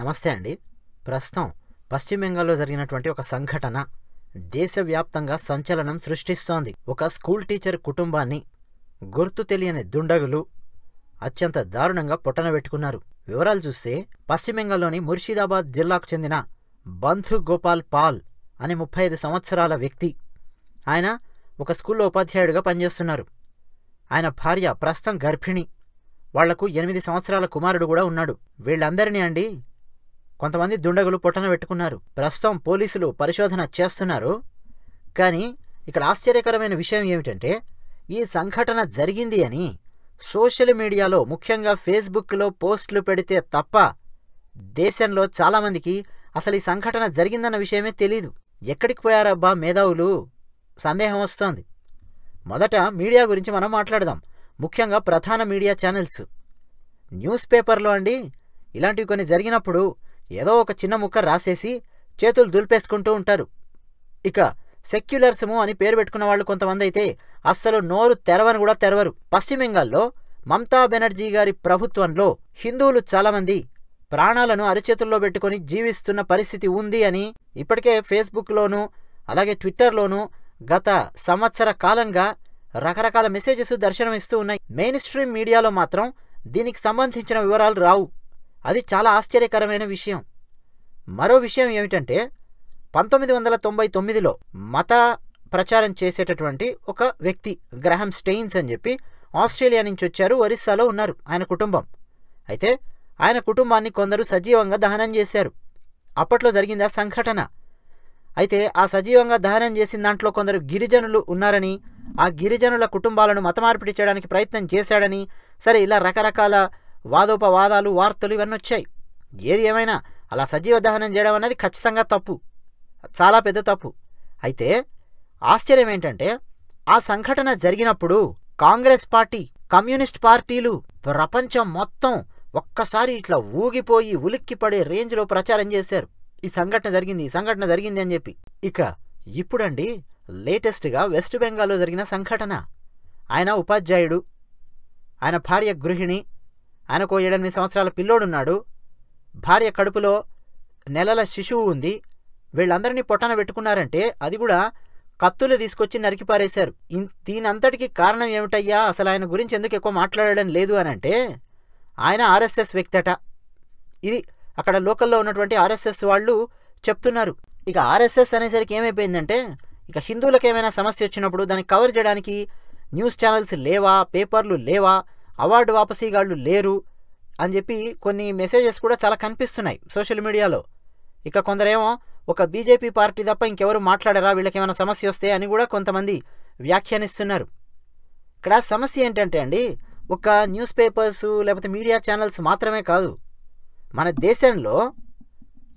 నమస్తే అండి ప్రస్తుతం పశ్చిమ బెంగాల్లో జరిగినటువంటి ఒక సంఘటన దేశవ్యాప్తంగా సంచలనం సృష్టిస్తోంది ఒక స్కూల్ టీచర్ కుటుంబాన్ని గుర్తు తెలియని దుండగులు అత్యంత దారుణంగా పొట్టనబెట్టుకున్నారు వివరాలు చూస్తే పశ్చిమ బెంగాల్లోని ముర్షిదాబాద్ జిల్లాకు చెందిన బంధు గోపాల్ పాల్ అనే ముప్పై ఐదు సంవత్సరాల వ్యక్తి ఆయన ఒక స్కూల్లో ఉపాధ్యాయుడిగా పనిచేస్తున్నారు ఆయన భార్య ప్రస్తుతం గర్భిణి వాళ్లకు ఎనిమిది సంవత్సరాల కుమారుడు కూడా ఉన్నాడు వీళ్ళందరినీ అండి కొంతమంది దుండగులు పొట్టన పెట్టుకున్నారు ప్రస్తుతం పోలీసులు పరిశోధన చేస్తున్నారు కానీ ఇక్కడ ఆశ్చర్యకరమైన విషయం ఏమిటంటే ఈ సంఘటన జరిగింది అని సోషల్ మీడియాలో ముఖ్యంగా ఫేస్బుక్లో పోస్టులు పెడితే తప్ప దేశంలో చాలామందికి అసలు ఈ సంఘటన జరిగిందన్న విషయమే తెలీదు ఎక్కడికి పోయారబ్బా మేధావులు సందేహం వస్తోంది మొదట మీడియా గురించి మనం మాట్లాడదాం ముఖ్యంగా ప్రధాన మీడియా ఛానల్స్ న్యూస్ పేపర్లో అండి ఇలాంటివి కొన్ని జరిగినప్పుడు ఏదో ఒక చిన్న ముక్క రాసేసి చేతులు దులిపేసుకుంటూ ఉంటారు ఇక సెక్యులర్సుము అని పేరు పెట్టుకున్న వాళ్ళు కొంతమంది అయితే అస్సలు నోరు తెరవని కూడా తెరవరు పశ్చిమ బెంగాల్లో మమతా బెనర్జీ గారి ప్రభుత్వంలో హిందువులు చాలామంది ప్రాణాలను అరిచేతుల్లో పెట్టుకుని జీవిస్తున్న పరిస్థితి ఉంది అని ఇప్పటికే ఫేస్బుక్లోనూ అలాగే ట్విట్టర్లోనూ గత సంవత్సర కాలంగా రకరకాల మెసేజెస్ దర్శనమిస్తూ ఉన్నాయి మెయిన్ స్ట్రీమ్ మీడియాలో మాత్రం దీనికి సంబంధించిన వివరాలు రావు అది చాలా ఆశ్చర్యకరమైన విషయం మరో విషయం ఏమిటంటే పంతొమ్మిది వందల తొంభై తొమ్మిదిలో మత ప్రచారం చేసేటటువంటి ఒక వ్యక్తి గ్రహం స్టెయిన్స్ అని చెప్పి ఆస్ట్రేలియా నుంచి వచ్చారు ఒరిస్సాలో ఉన్నారు ఆయన కుటుంబం అయితే ఆయన కుటుంబాన్ని కొందరు సజీవంగా దహనం చేశారు అప్పట్లో జరిగింది ఆ సంఘటన అయితే ఆ సజీవంగా దహనం చేసిన దాంట్లో కొందరు గిరిజనులు ఉన్నారని ఆ గిరిజనుల కుటుంబాలను మతమార్పిడి చేయడానికి ప్రయత్నం చేశాడని సరే ఇలా రకరకాల వాదోపవాదాలు వార్తలు ఇవన్నీ వచ్చాయి ఏది ఏమైనా అలా సజీవ దహనం చేయడం అనేది ఖచ్చితంగా తప్పు చాలా పెద్ద తప్పు అయితే ఆశ్చర్యం ఏంటంటే ఆ సంఘటన జరిగినప్పుడు కాంగ్రెస్ పార్టీ కమ్యూనిస్ట్ పార్టీలు ప్రపంచం మొత్తం ఒక్కసారి ఇట్లా ఊగిపోయి ఉలిక్కిపడే రేంజ్లో ప్రచారం చేశారు ఈ సంఘటన జరిగింది ఈ సంఘటన జరిగింది అని చెప్పి ఇక ఇప్పుడండి లేటెస్ట్గా వెస్ట్ బెంగాల్లో జరిగిన సంఘటన ఆయన ఉపాధ్యాయుడు ఆయన భార్య గృహిణి ఆయనకు ఏడెనిమిది సంవత్సరాల పిల్లోడున్నాడు భార్య కడుపులో నెలల శిశువు ఉంది వీళ్ళందరినీ పొట్టన పెట్టుకున్నారంటే అది కూడా కత్తులు తీసుకొచ్చి నరికిపారేశారు దీనంతటికీ కారణం ఏమిటయ్యా అసలు ఆయన గురించి ఎందుకు ఎక్కువ మాట్లాడడం లేదు అనంటే ఆయన ఆర్ఎస్ఎస్ వ్యక్తట ఇది అక్కడ లోకల్లో ఉన్నటువంటి ఆర్ఎస్ఎస్ వాళ్ళు చెప్తున్నారు ఇక ఆర్ఎస్ఎస్ అనేసరికి ఏమైపోయిందంటే ఇక హిందువులకు ఏమైనా సమస్య వచ్చినప్పుడు దాన్ని కవర్ చేయడానికి న్యూస్ ఛానల్స్ లేవా పేపర్లు లేవా అవార్డు వాపసీగాళ్ళు లేరు అని చెప్పి కొన్ని మెసేజెస్ కూడా చాలా కనిపిస్తున్నాయి సోషల్ మీడియాలో ఇక కొందరేమో ఒక బీజేపీ పార్టీ తప్ప ఇంకెవరు మాట్లాడారా వీళ్ళకి ఏమైనా సమస్య వస్తే అని కూడా కొంతమంది వ్యాఖ్యానిస్తున్నారు ఇక్కడ సమస్య ఏంటంటే అండి ఒక న్యూస్ పేపర్స్ లేకపోతే మీడియా ఛానల్స్ మాత్రమే కాదు మన దేశంలో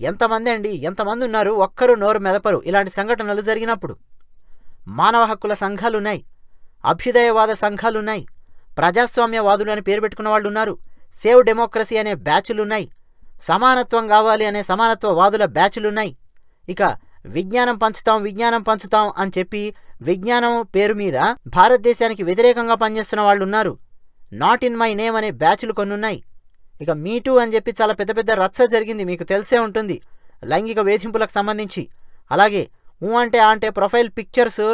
ఎంతమంది అండి ఎంతమంది ఉన్నారు ఒక్కరు నోరు మెదపరు ఇలాంటి సంఘటనలు జరిగినప్పుడు మానవ హక్కుల సంఘాలు ఉన్నాయి అభ్యుదయవాద సంఘాలు ఉన్నాయి ప్రజాస్వామ్యవాదులు అని పేరు పెట్టుకున్న వాళ్ళు ఉన్నారు సేవ్ డెమోక్రసీ అనే బ్యాచులున్నాయి సమానత్వం కావాలి అనే సమానత్వవాదుల బ్యాచులున్నాయి ఇక విజ్ఞానం పంచుతాం విజ్ఞానం పంచుతాం అని చెప్పి విజ్ఞానం పేరు మీద భారతదేశానికి వ్యతిరేకంగా పనిచేస్తున్న వాళ్ళు ఉన్నారు నాట్ ఇన్ మై నేమ్ అనే బ్యాచులు కొన్నున్నాయి ఇక మీటూ అని చెప్పి చాలా పెద్ద పెద్ద రచ్చ జరిగింది మీకు తెలిసే ఉంటుంది లైంగిక వేధింపులకు సంబంధించి అలాగే ఊ అంటే అంటే ప్రొఫైల్ పిక్చర్స్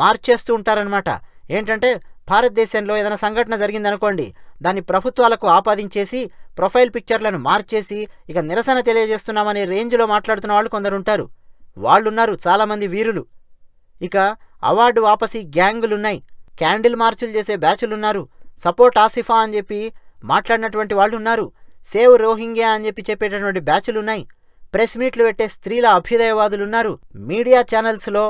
మార్చేస్తూ ఉంటారనమాట ఏంటంటే భారతదేశంలో ఏదైనా సంఘటన జరిగిందనుకోండి దాన్ని ప్రభుత్వాలకు ఆపాదించేసి ప్రొఫైల్ పిక్చర్లను మార్చేసి ఇక నిరసన తెలియజేస్తున్నామనే రేంజ్లో మాట్లాడుతున్న వాళ్ళు కొందరు ఉంటారు వాళ్ళున్నారు చాలామంది వీరులు ఇక అవార్డు వాపసి గ్యాంగులున్నాయి క్యాండిల్ మార్చులు చేసే బ్యాచులున్నారు సపోర్ట్ ఆసిఫా అని చెప్పి మాట్లాడినటువంటి వాళ్ళు ఉన్నారు సేవ్ రోహింగ్యా అని చెప్పి చెప్పేటటువంటి బ్యాచ్లు ఉన్నాయి ప్రెస్ మీట్లు పెట్టే స్త్రీల అభ్యుదయవాదులున్నారు మీడియా ఛానల్స్లో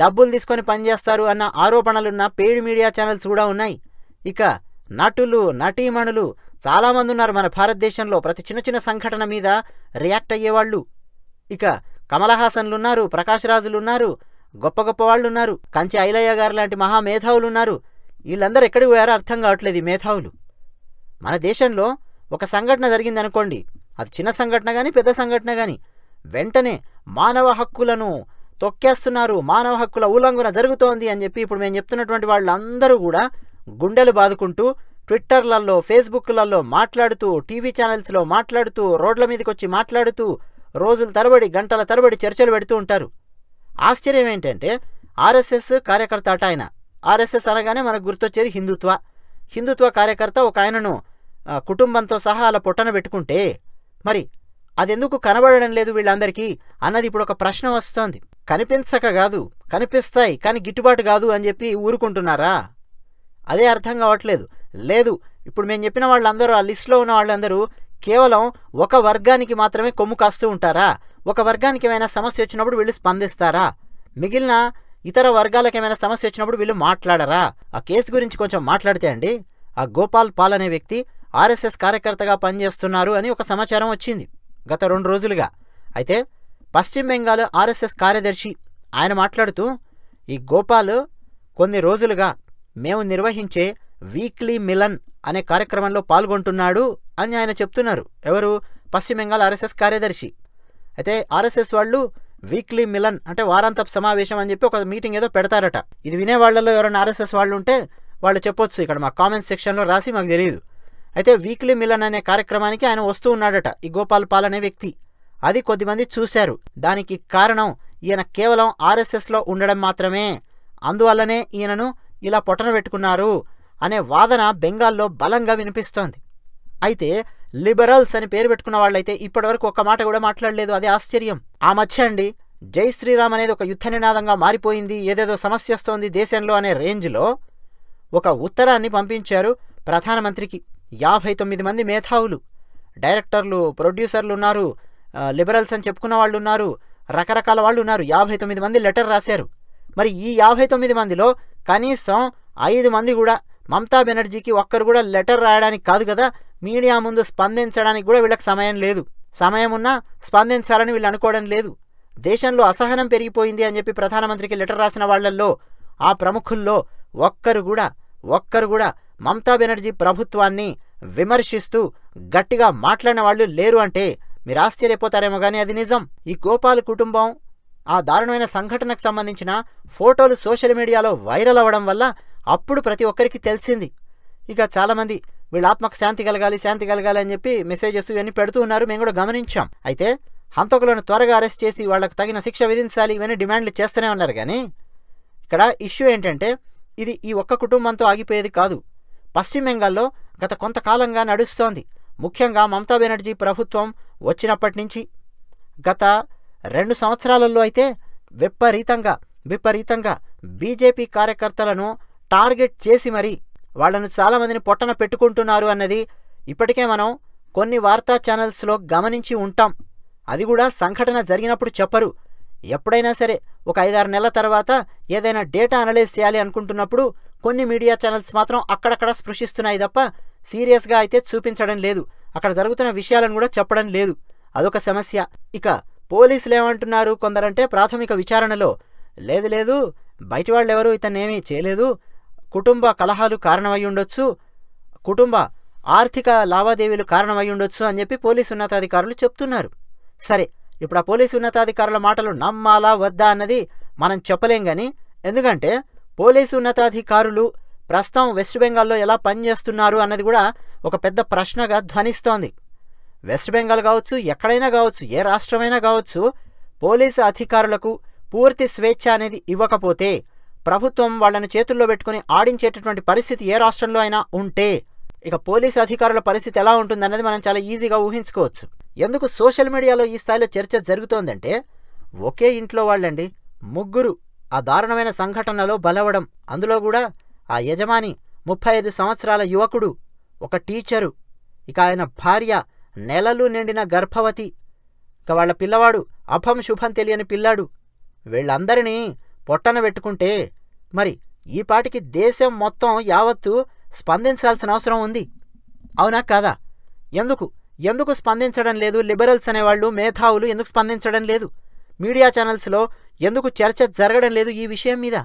డబ్బులు తీసుకొని పనిచేస్తారు అన్న ఆరోపణలున్న పెయిడ్ మీడియా ఛానల్స్ కూడా ఉన్నాయి ఇక నటులు నటీమణులు చాలామంది ఉన్నారు మన భారతదేశంలో ప్రతి చిన్న చిన్న సంఘటన మీద రియాక్ట్ అయ్యేవాళ్ళు ఇక కమల హాసన్లున్నారు రాజులున్నారు గొప్ప గొప్ప వాళ్ళున్నారు కంచి ఐలయ్య గారు లాంటి మహామేధావులున్నారు వీళ్ళందరూ ఎక్కడికి పోయారో అర్థం కావట్లేదు మేధావులు మన దేశంలో ఒక సంఘటన జరిగిందనుకోండి అది చిన్న సంఘటన కానీ పెద్ద సంఘటన కానీ వెంటనే మానవ హక్కులను తొక్కేస్తున్నారు మానవ హక్కుల ఉల్లంఘన జరుగుతోంది అని చెప్పి ఇప్పుడు మేము చెప్తున్నటువంటి వాళ్ళందరూ కూడా గుండెలు బాదుకుంటూ ట్విట్టర్లలో ఫేస్బుక్లలో మాట్లాడుతూ టీవీ ఛానల్స్లో మాట్లాడుతూ రోడ్ల మీదకి వచ్చి మాట్లాడుతూ రోజుల తరబడి గంటల తరబడి చర్చలు పెడుతూ ఉంటారు ఆశ్చర్యం ఏంటంటే ఆర్ఎస్ఎస్ కార్యకర్త అట ఆయన ఆర్ఎస్ఎస్ అనగానే మనకు గుర్తొచ్చేది హిందుత్వ హిందుత్వ కార్యకర్త ఒక ఆయనను కుటుంబంతో సహా అలా పొట్టన పెట్టుకుంటే మరి అదెందుకు కనబడడం లేదు వీళ్ళందరికీ అన్నది ఇప్పుడు ఒక ప్రశ్న వస్తోంది కనిపించక కాదు కనిపిస్తాయి కానీ గిట్టుబాటు కాదు అని చెప్పి ఊరుకుంటున్నారా అదే అర్థం కావట్లేదు లేదు ఇప్పుడు మేము చెప్పిన వాళ్ళందరూ ఆ లిస్టులో ఉన్న వాళ్ళందరూ కేవలం ఒక వర్గానికి మాత్రమే కొమ్ము కాస్తూ ఉంటారా ఒక వర్గానికి ఏమైనా సమస్య వచ్చినప్పుడు వీళ్ళు స్పందిస్తారా మిగిలిన ఇతర వర్గాలకు ఏమైనా సమస్య వచ్చినప్పుడు వీళ్ళు మాట్లాడరా ఆ కేసు గురించి కొంచెం మాట్లాడితే అండి ఆ గోపాల్ పాల్ అనే వ్యక్తి ఆర్ఎస్ఎస్ కార్యకర్తగా పనిచేస్తున్నారు అని ఒక సమాచారం వచ్చింది గత రెండు రోజులుగా అయితే పశ్చిమ బెంగాల్ ఆర్ఎస్ఎస్ కార్యదర్శి ఆయన మాట్లాడుతూ ఈ గోపాల్ కొన్ని రోజులుగా మేము నిర్వహించే వీక్లీ మిలన్ అనే కార్యక్రమంలో పాల్గొంటున్నాడు అని ఆయన చెప్తున్నారు ఎవరు పశ్చిమ బెంగాల్ ఆర్ఎస్ఎస్ కార్యదర్శి అయితే ఆర్ఎస్ఎస్ వాళ్ళు వీక్లీ మిలన్ అంటే వారాంతపు సమావేశం అని చెప్పి ఒక మీటింగ్ ఏదో పెడతారట ఇది వినేవాళ్లలో ఎవరైనా ఆర్ఎస్ఎస్ వాళ్ళు ఉంటే వాళ్ళు చెప్పొచ్చు ఇక్కడ మా కామెంట్ సెక్షన్లో రాసి మాకు తెలియదు అయితే వీక్లీ మిలన్ అనే కార్యక్రమానికి ఆయన వస్తూ ఉన్నాడట ఈ గోపాల్ పాల్ అనే వ్యక్తి అది కొద్దిమంది చూశారు దానికి కారణం ఈయన కేవలం ఆర్ఎస్ఎస్లో ఉండడం మాత్రమే అందువల్లనే ఈయనను ఇలా పొట్టన పెట్టుకున్నారు అనే వాదన బెంగాల్లో బలంగా వినిపిస్తోంది అయితే లిబరల్స్ అని పేరు పెట్టుకున్న వాళ్ళైతే ఇప్పటివరకు ఒక్క మాట కూడా మాట్లాడలేదు అది ఆశ్చర్యం ఆ మధ్య అండి జై శ్రీరామ్ అనేది ఒక యుద్ధ నినాదంగా మారిపోయింది ఏదేదో సమస్య వస్తోంది దేశంలో అనే రేంజ్లో ఒక ఉత్తరాన్ని పంపించారు ప్రధానమంత్రికి యాభై తొమ్మిది మంది మేధావులు డైరెక్టర్లు ప్రొడ్యూసర్లు ఉన్నారు లిబరల్స్ అని చెప్పుకున్న వాళ్ళు ఉన్నారు రకరకాల వాళ్ళు ఉన్నారు యాభై తొమ్మిది మంది లెటర్ రాశారు మరి ఈ యాభై తొమ్మిది మందిలో కనీసం ఐదు మంది కూడా మమతా బెనర్జీకి ఒక్కరు కూడా లెటర్ రాయడానికి కాదు కదా మీడియా ముందు స్పందించడానికి కూడా వీళ్ళకి సమయం లేదు సమయం ఉన్నా స్పందించాలని వీళ్ళు అనుకోవడం లేదు దేశంలో అసహనం పెరిగిపోయింది అని చెప్పి ప్రధానమంత్రికి లెటర్ రాసిన వాళ్లల్లో ఆ ప్రముఖుల్లో ఒక్కరు కూడా ఒక్కరు కూడా మమతా బెనర్జీ ప్రభుత్వాన్ని విమర్శిస్తూ గట్టిగా మాట్లాడిన వాళ్ళు లేరు అంటే మీరు ఆశ్చర్యపోతారేమో కానీ అది నిజం ఈ గోపాల్ కుటుంబం ఆ దారుణమైన సంఘటనకు సంబంధించిన ఫోటోలు సోషల్ మీడియాలో వైరల్ అవ్వడం వల్ల అప్పుడు ప్రతి ఒక్కరికి తెలిసింది ఇక చాలామంది వీళ్ళ ఆత్మకు శాంతి కలగాలి శాంతి కలగాలి అని చెప్పి మెసేజెస్ ఇవన్నీ పెడుతూ ఉన్నారు మేము కూడా గమనించాం అయితే హంతకులను త్వరగా అరెస్ట్ చేసి వాళ్ళకు తగిన శిక్ష విధించాలి ఇవన్నీ డిమాండ్లు చేస్తూనే ఉన్నారు కానీ ఇక్కడ ఇష్యూ ఏంటంటే ఇది ఈ ఒక్క కుటుంబంతో ఆగిపోయేది కాదు పశ్చిమ బెంగాల్లో గత కొంతకాలంగా నడుస్తోంది ముఖ్యంగా మమతా బెనర్జీ ప్రభుత్వం వచ్చినప్పటి నుంచి గత రెండు సంవత్సరాలలో అయితే విపరీతంగా విపరీతంగా బీజేపీ కార్యకర్తలను టార్గెట్ చేసి మరీ వాళ్లను చాలామందిని పొట్టన పెట్టుకుంటున్నారు అన్నది ఇప్పటికే మనం కొన్ని వార్తా ఛానల్స్లో గమనించి ఉంటాం అది కూడా సంఘటన జరిగినప్పుడు చెప్పరు ఎప్పుడైనా సరే ఒక ఐదారు నెలల తర్వాత ఏదైనా డేటా అనలైజ్ చేయాలి అనుకుంటున్నప్పుడు కొన్ని మీడియా ఛానల్స్ మాత్రం అక్కడక్కడ స్పృశిస్తున్నాయి తప్ప సీరియస్గా అయితే చూపించడం లేదు అక్కడ జరుగుతున్న విషయాలను కూడా చెప్పడం లేదు అదొక సమస్య ఇక పోలీసులు ఏమంటున్నారు కొందరంటే ప్రాథమిక విచారణలో లేదు లేదు బయటి వాళ్ళు ఎవరు ఇతన్నేమీ చేయలేదు కుటుంబ కలహాలు కారణమై ఉండొచ్చు కుటుంబ ఆర్థిక లావాదేవీలు కారణమై ఉండొచ్చు అని చెప్పి పోలీసు ఉన్నతాధికారులు చెప్తున్నారు సరే ఇప్పుడు ఆ పోలీసు ఉన్నతాధికారుల మాటలు నమ్మాలా వద్దా అన్నది మనం చెప్పలేం కానీ ఎందుకంటే పోలీసు ఉన్నతాధికారులు ప్రస్తుతం వెస్ట్ బెంగాల్లో ఎలా పనిచేస్తున్నారు అన్నది కూడా ఒక పెద్ద ప్రశ్నగా ధ్వనిస్తోంది వెస్ట్ బెంగాల్ కావచ్చు ఎక్కడైనా కావచ్చు ఏ రాష్ట్రమైనా కావచ్చు పోలీసు అధికారులకు పూర్తి స్వేచ్ఛ అనేది ఇవ్వకపోతే ప్రభుత్వం వాళ్లను చేతుల్లో పెట్టుకుని ఆడించేటటువంటి పరిస్థితి ఏ రాష్ట్రంలో అయినా ఉంటే ఇక పోలీసు అధికారుల పరిస్థితి ఎలా ఉంటుందన్నది మనం చాలా ఈజీగా ఊహించుకోవచ్చు ఎందుకు సోషల్ మీడియాలో ఈ స్థాయిలో చర్చ జరుగుతోందంటే ఒకే ఇంట్లో వాళ్ళండి ముగ్గురు ఆ దారుణమైన సంఘటనలో బలవడం అందులో కూడా ఆ యజమాని ముప్పై ఐదు సంవత్సరాల యువకుడు ఒక టీచరు ఇక ఆయన భార్య నెలలు నిండిన గర్భవతి ఇక వాళ్ళ పిల్లవాడు అభం శుభం తెలియని పిల్లాడు వీళ్ళందరినీ పొట్టన పెట్టుకుంటే మరి ఈ పాటికి దేశం మొత్తం యావత్తు స్పందించాల్సిన అవసరం ఉంది అవునా కాదా ఎందుకు ఎందుకు స్పందించడం లేదు లిబరల్స్ అనేవాళ్ళు మేధావులు ఎందుకు స్పందించడం లేదు మీడియా ఛానల్స్లో ఎందుకు చర్చ జరగడం లేదు ఈ విషయం మీద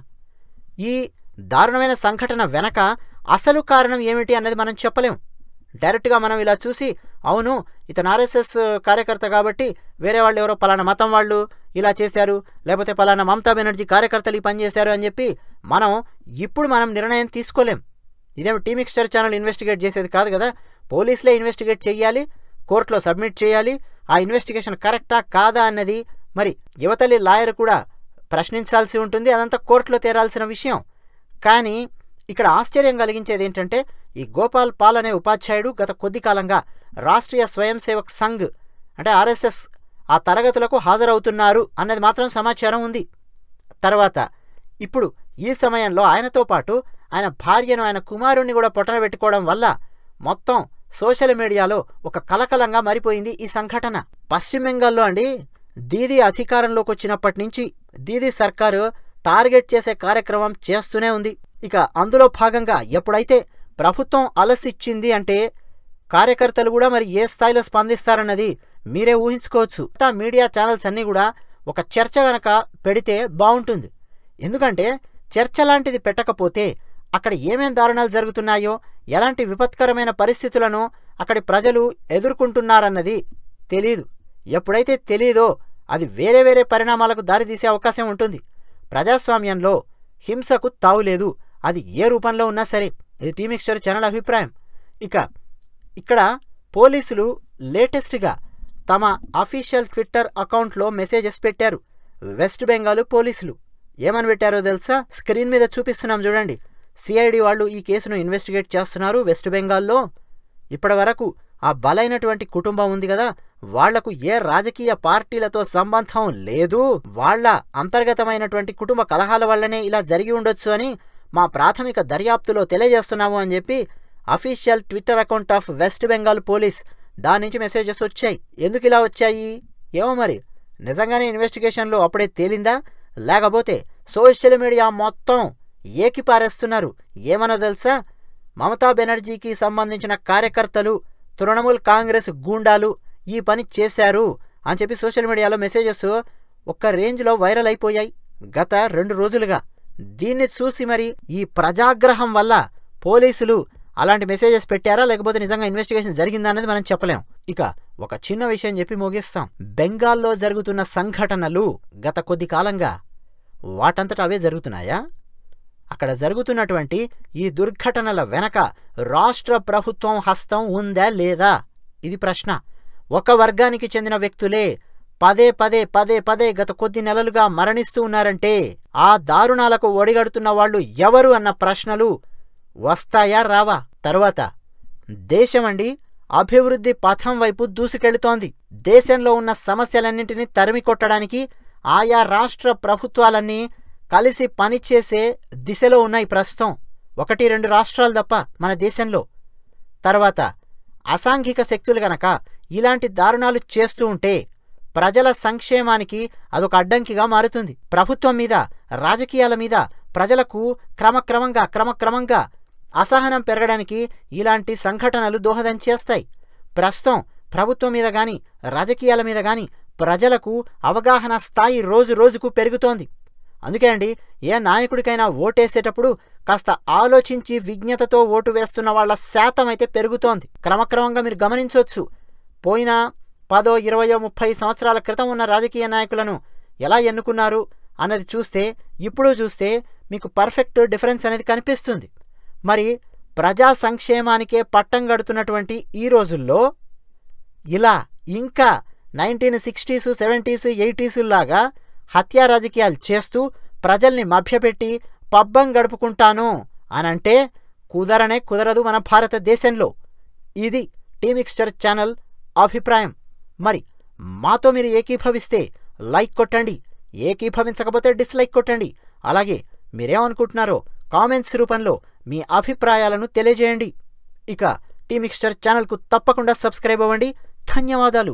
ఈ దారుణమైన సంఘటన వెనక అసలు కారణం ఏమిటి అన్నది మనం చెప్పలేం డైరెక్ట్గా మనం ఇలా చూసి అవును ఇతను ఆర్ఎస్ఎస్ కార్యకర్త కాబట్టి వేరే వాళ్ళు ఎవరో పలానా మతం వాళ్ళు ఇలా చేశారు లేకపోతే పలానా మమతా బెనర్జీ కార్యకర్తలు ఈ పనిచేశారు అని చెప్పి మనం ఇప్పుడు మనం నిర్ణయం తీసుకోలేం ఇదేమి టీమిక్స్టర్ ఛానల్ ఇన్వెస్టిగేట్ చేసేది కాదు కదా పోలీసులే ఇన్వెస్టిగేట్ చేయాలి కోర్టులో సబ్మిట్ చేయాలి ఆ ఇన్వెస్టిగేషన్ కరెక్టా కాదా అన్నది మరి యువతల్లి లాయర్ కూడా ప్రశ్నించాల్సి ఉంటుంది అదంతా కోర్టులో తేరాల్సిన విషయం కానీ ఇక్కడ ఆశ్చర్యం కలిగించేది ఏంటంటే ఈ గోపాల్ పాల్ అనే ఉపాధ్యాయుడు గత కొద్ది కాలంగా రాష్ట్రీయ స్వయం సేవక్ సంఘ్ అంటే ఆర్ఎస్ఎస్ ఆ తరగతులకు హాజరవుతున్నారు అన్నది మాత్రం సమాచారం ఉంది తర్వాత ఇప్పుడు ఈ సమయంలో ఆయనతో పాటు ఆయన భార్యను ఆయన కుమారుణ్ణి కూడా పొట్టన పెట్టుకోవడం వల్ల మొత్తం సోషల్ మీడియాలో ఒక కలకలంగా మారిపోయింది ఈ సంఘటన పశ్చిమ బెంగాల్లో అండి దీదీ అధికారంలోకి వచ్చినప్పటి నుంచి దీదీ సర్కారు టార్గెట్ చేసే కార్యక్రమం చేస్తూనే ఉంది ఇక అందులో భాగంగా ఎప్పుడైతే ప్రభుత్వం అలసిచ్చింది అంటే కార్యకర్తలు కూడా మరి ఏ స్థాయిలో స్పందిస్తారన్నది మీరే ఊహించుకోవచ్చు మీడియా ఛానల్స్ అన్నీ కూడా ఒక చర్చ గనక పెడితే బాగుంటుంది ఎందుకంటే చర్చ లాంటిది పెట్టకపోతే అక్కడ ఏమేం దారుణాలు జరుగుతున్నాయో ఎలాంటి విపత్కరమైన పరిస్థితులను అక్కడి ప్రజలు ఎదుర్కొంటున్నారన్నది తెలీదు ఎప్పుడైతే తెలీదో అది వేరే వేరే పరిణామాలకు దారితీసే అవకాశం ఉంటుంది ప్రజాస్వామ్యంలో హింసకు తావులేదు అది ఏ రూపంలో ఉన్నా సరే ఇది టీమిక్స్చర్ ఛానల్ అభిప్రాయం ఇక ఇక్కడ పోలీసులు లేటెస్ట్గా తమ అఫీషియల్ ట్విట్టర్ అకౌంట్లో మెసేజెస్ పెట్టారు వెస్ట్ బెంగాల్ పోలీసులు ఏమని పెట్టారో తెలుసా స్క్రీన్ మీద చూపిస్తున్నాం చూడండి సిఐడి వాళ్ళు ఈ కేసును ఇన్వెస్టిగేట్ చేస్తున్నారు వెస్ట్ బెంగాల్లో ఇప్పటి వరకు ఆ బలైనటువంటి కుటుంబం ఉంది కదా వాళ్లకు ఏ రాజకీయ పార్టీలతో సంబంధం లేదు వాళ్ల అంతర్గతమైనటువంటి కుటుంబ కలహాల వల్లనే ఇలా జరిగి ఉండొచ్చు అని మా ప్రాథమిక దర్యాప్తులో తెలియజేస్తున్నాము అని చెప్పి official Twitter account of West Bengal police దాని నుంచి మెసేజెస్ వచ్చాయి ఎందుకు ఇలా వచ్చాయి ఏమో మరి నిజంగానే ఇన్వెస్టిగేషన్లో అప్పుడే తేలిందా లేకపోతే సోషల్ మీడియా మొత్తం ఏకి పారేస్తున్నారు ఏమనో తెలుసా మమతా బెనర్జీకి సంబంధించిన కార్యకర్తలు తృణమూల్ కాంగ్రెస్ గూండాలు ఈ పని చేశారు అని చెప్పి సోషల్ మీడియాలో మెసేజెస్ ఒక్క రేంజ్లో వైరల్ అయిపోయాయి గత రెండు రోజులుగా దీన్ని చూసి మరి ఈ ప్రజాగ్రహం వల్ల పోలీసులు అలాంటి మెసేజెస్ పెట్టారా లేకపోతే నిజంగా ఇన్వెస్టిగేషన్ జరిగిందా అనేది మనం చెప్పలేం ఇక ఒక చిన్న విషయం చెప్పి ముగిస్తాం బెంగాల్లో జరుగుతున్న సంఘటనలు గత కొద్ది కాలంగా వాటంతట అవే జరుగుతున్నాయా అక్కడ జరుగుతున్నటువంటి ఈ దుర్ఘటనల వెనక రాష్ట్ర ప్రభుత్వం హస్తం ఉందా లేదా ఇది ప్రశ్న ఒక వర్గానికి చెందిన వ్యక్తులే పదే పదే పదే పదే గత కొద్ది నెలలుగా మరణిస్తూ ఉన్నారంటే ఆ దారుణాలకు ఒడిగడుతున్న వాళ్ళు ఎవరు అన్న ప్రశ్నలు వస్తాయా రావా తరువాత దేశమండి అభివృద్ధి పథం వైపు దూసుకెళుతోంది దేశంలో ఉన్న సమస్యలన్నింటినీ తరిమికొట్టడానికి ఆయా రాష్ట్ర ప్రభుత్వాలన్నీ కలిసి పనిచేసే దిశలో ఉన్నాయి ప్రస్తుతం ఒకటి రెండు రాష్ట్రాలు తప్ప మన దేశంలో తర్వాత అసాంఘిక శక్తులు గనక ఇలాంటి దారుణాలు చేస్తూ ఉంటే ప్రజల సంక్షేమానికి అదొక అడ్డంకిగా మారుతుంది ప్రభుత్వం మీద రాజకీయాల మీద ప్రజలకు క్రమక్రమంగా క్రమక్రమంగా అసహనం పెరగడానికి ఇలాంటి సంఘటనలు దోహదం చేస్తాయి ప్రస్తుతం ప్రభుత్వం మీద గాని రాజకీయాల మీద గాని ప్రజలకు అవగాహన స్థాయి రోజు రోజుకు పెరుగుతోంది అందుకే అండి ఏ నాయకుడికైనా ఓటేసేటప్పుడు కాస్త ఆలోచించి విజ్ఞతతో ఓటు వేస్తున్న వాళ్ల శాతం అయితే పెరుగుతోంది క్రమక్రమంగా మీరు గమనించవచ్చు పోయిన పదో ఇరవయో ముప్పై సంవత్సరాల క్రితం ఉన్న రాజకీయ నాయకులను ఎలా ఎన్నుకున్నారు అన్నది చూస్తే ఇప్పుడు చూస్తే మీకు పర్ఫెక్ట్ డిఫరెన్స్ అనేది కనిపిస్తుంది మరి ప్రజా సంక్షేమానికే పట్టం గడుతున్నటువంటి ఈ రోజుల్లో ఇలా ఇంకా నైన్టీన్ సిక్స్టీసు సెవెంటీసు ఎయిటీసుల్లాగా హత్యా రాజకీయాలు చేస్తూ ప్రజల్ని మభ్యపెట్టి పబ్బం గడుపుకుంటాను అనంటే కుదరనే కుదరదు మన భారతదేశంలో ఇది టీమిక్స్చర్ ఛానల్ అభిప్రాయం మరి మాతో మీరు ఏకీభవిస్తే లైక్ కొట్టండి ఏకీభవించకపోతే డిస్లైక్ కొట్టండి అలాగే మీరేమనుకుంటున్నారో కామెంట్స్ రూపంలో మీ అభిప్రాయాలను తెలియజేయండి ఇక టీమిక్స్టర్ ఛానల్కు తప్పకుండా సబ్స్క్రైబ్ అవ్వండి ధన్యవాదాలు